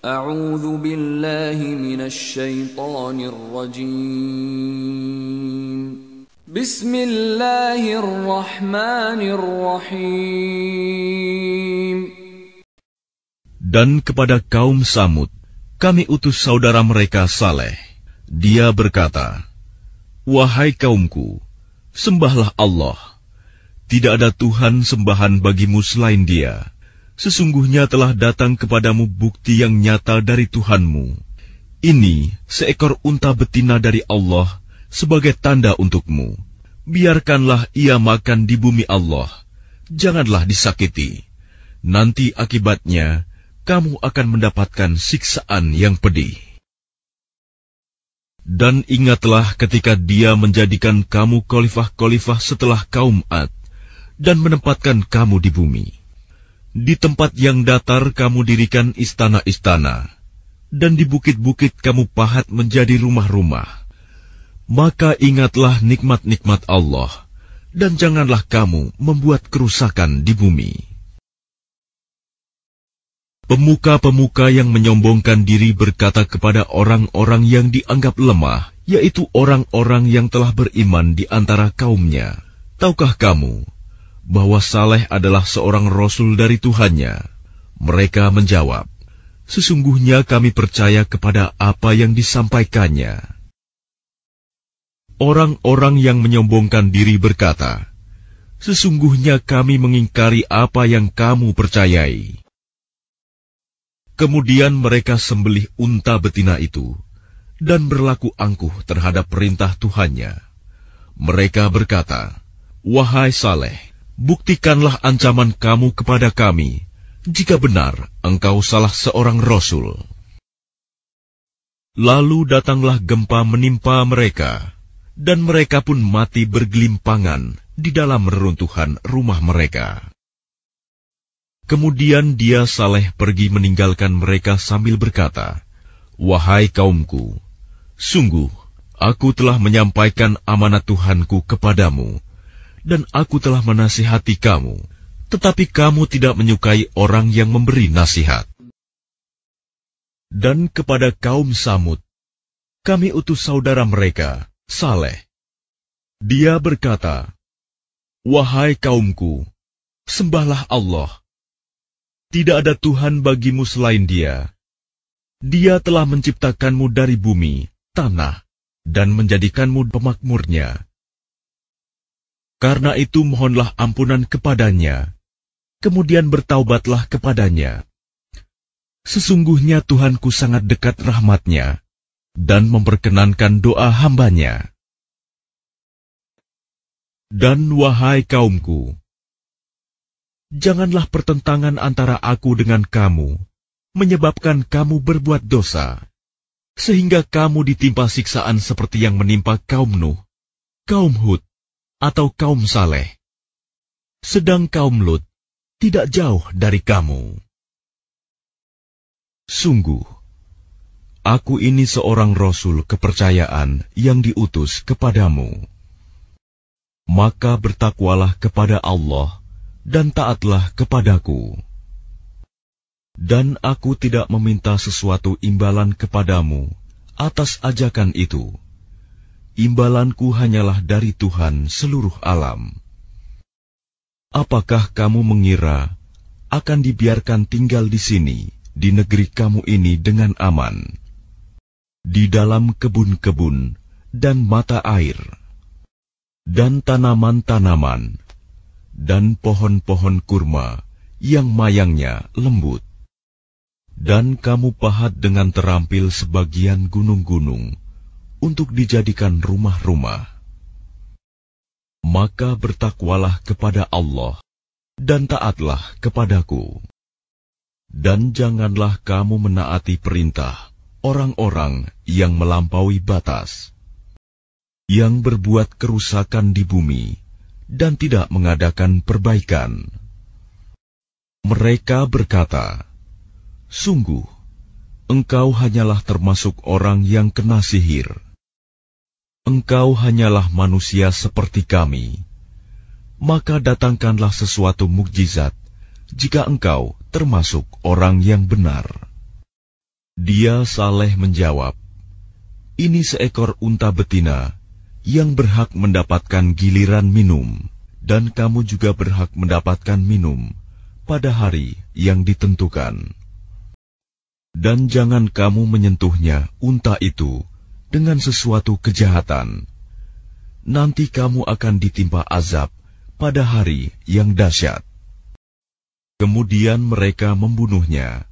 أعوذ بالله من الشيطان الرجيم بسم الله الرحمن الرحيم Dan kepada kaum Samud, kami utus saudara mereka Saleh. Dia berkata, Wahai kaumku, sembahlah Allah. Tidak ada Tuhan sembahan bagimu selain dia sesungguhnya telah datang kepadamu bukti yang nyata dari Tuhanmu. Ini seekor unta betina dari Allah sebagai tanda untukmu. Biarkanlah ia makan di bumi Allah. Janganlah disakiti. Nanti akibatnya kamu akan mendapatkan siksaan yang pedih. Dan ingatlah ketika dia menjadikan kamu khalifah-khalifah setelah kaum Ad dan menempatkan kamu di bumi. Di tempat yang datar kamu dirikan istana-istana, dan di bukit-bukit kamu pahat menjadi rumah-rumah. Maka ingatlah nikmat-nikmat Allah, dan janganlah kamu membuat kerusakan di bumi. Pemuka-pemuka yang menyombongkan diri berkata kepada orang-orang yang dianggap lemah, yaitu orang-orang yang telah beriman di antara kaumnya, "Tahukah kamu?" bahwa Saleh adalah seorang rasul dari Tuhannya? Mereka menjawab, Sesungguhnya kami percaya kepada apa yang disampaikannya. Orang-orang yang menyombongkan diri berkata, Sesungguhnya kami mengingkari apa yang kamu percayai. Kemudian mereka sembelih unta betina itu dan berlaku angkuh terhadap perintah Tuhannya. Mereka berkata, "Wahai Saleh, buktikanlah ancaman kamu kepada kami, jika benar engkau salah seorang rasul. Lalu datanglah gempa menimpa mereka, dan mereka pun mati bergelimpangan di dalam reruntuhan rumah mereka. Kemudian dia saleh pergi meninggalkan mereka sambil berkata, Wahai kaumku, sungguh, aku telah menyampaikan amanat Tuhanku kepadamu, dan aku telah menasihati kamu, tetapi kamu tidak menyukai orang yang memberi nasihat. Dan kepada kaum Samud, kami utus saudara mereka, Saleh. Dia berkata, Wahai kaumku, sembahlah Allah. Tidak ada Tuhan bagimu selain dia. Dia telah menciptakanmu dari bumi, tanah, dan menjadikanmu pemakmurnya karena itu mohonlah ampunan kepadanya, kemudian bertaubatlah kepadanya. Sesungguhnya Tuhanku sangat dekat rahmatnya dan memperkenankan doa hambanya. Dan wahai kaumku, janganlah pertentangan antara aku dengan kamu menyebabkan kamu berbuat dosa, sehingga kamu ditimpa siksaan seperti yang menimpa kaum Nuh, kaum Hud, atau kaum Saleh, sedang kaum Lut tidak jauh dari kamu. Sungguh, aku ini seorang rasul kepercayaan yang diutus kepadamu. Maka bertakwalah kepada Allah dan taatlah kepadaku. Dan aku tidak meminta sesuatu imbalan kepadamu atas ajakan itu imbalanku hanyalah dari Tuhan seluruh alam. Apakah kamu mengira akan dibiarkan tinggal di sini, di negeri kamu ini dengan aman, di dalam kebun-kebun dan mata air, dan tanaman-tanaman, dan pohon-pohon kurma yang mayangnya lembut? Dan kamu pahat dengan terampil sebagian gunung-gunung, untuk dijadikan rumah-rumah. Maka bertakwalah kepada Allah dan taatlah kepadaku. Dan janganlah kamu menaati perintah orang-orang yang melampaui batas, yang berbuat kerusakan di bumi dan tidak mengadakan perbaikan. Mereka berkata, "Sungguh, engkau hanyalah termasuk orang yang kena sihir." engkau hanyalah manusia seperti kami, maka datangkanlah sesuatu mukjizat jika engkau termasuk orang yang benar. Dia saleh menjawab, Ini seekor unta betina yang berhak mendapatkan giliran minum, dan kamu juga berhak mendapatkan minum pada hari yang ditentukan. Dan jangan kamu menyentuhnya unta itu dengan sesuatu kejahatan, nanti kamu akan ditimpa azab pada hari yang dahsyat. Kemudian mereka membunuhnya,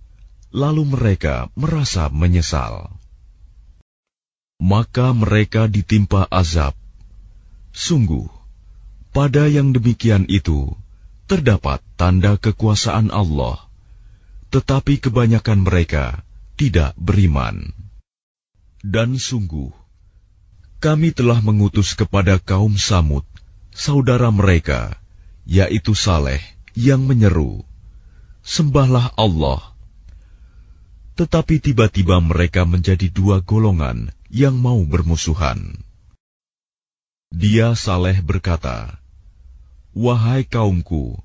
lalu mereka merasa menyesal. Maka mereka ditimpa azab. Sungguh, pada yang demikian itu terdapat tanda kekuasaan Allah, tetapi kebanyakan mereka tidak beriman. Dan sungguh, kami telah mengutus kepada kaum Samud, saudara mereka, yaitu Saleh, yang menyeru, Sembahlah Allah. Tetapi tiba-tiba mereka menjadi dua golongan yang mau bermusuhan. Dia Saleh berkata, Wahai kaumku,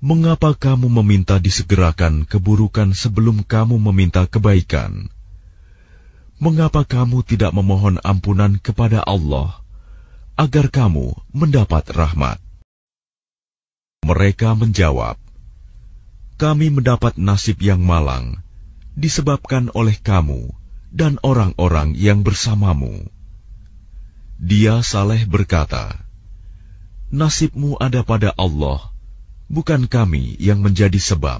mengapa kamu meminta disegerakan keburukan sebelum kamu meminta kebaikan?' Mengapa kamu tidak memohon ampunan kepada Allah agar kamu mendapat rahmat? Mereka menjawab, "Kami mendapat nasib yang malang disebabkan oleh kamu dan orang-orang yang bersamamu." Dia saleh berkata, "Nasibmu ada pada Allah, bukan kami yang menjadi sebab,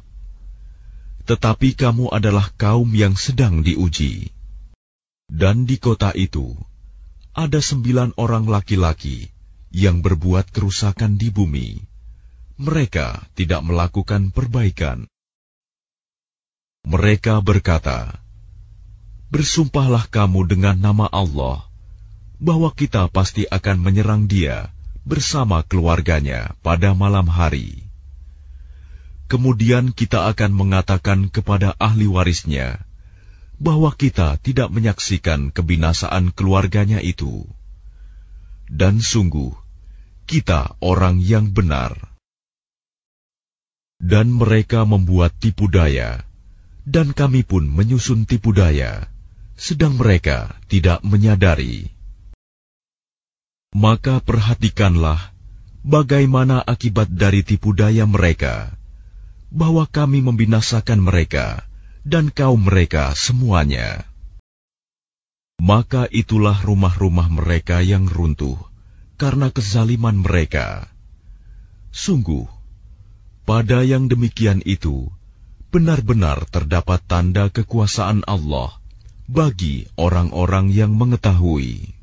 tetapi kamu adalah kaum yang sedang diuji." Dan di kota itu ada sembilan orang laki-laki yang berbuat kerusakan di bumi. Mereka tidak melakukan perbaikan. Mereka berkata, "Bersumpahlah kamu dengan nama Allah bahwa kita pasti akan menyerang dia bersama keluarganya pada malam hari." Kemudian kita akan mengatakan kepada ahli warisnya, bahwa kita tidak menyaksikan kebinasaan keluarganya itu, dan sungguh kita orang yang benar, dan mereka membuat tipu daya, dan kami pun menyusun tipu daya, sedang mereka tidak menyadari. Maka perhatikanlah bagaimana akibat dari tipu daya mereka, bahwa kami membinasakan mereka dan kaum mereka semuanya. Maka itulah rumah-rumah mereka yang runtuh karena kezaliman mereka. Sungguh, pada yang demikian itu benar-benar terdapat tanda kekuasaan Allah bagi orang-orang yang mengetahui.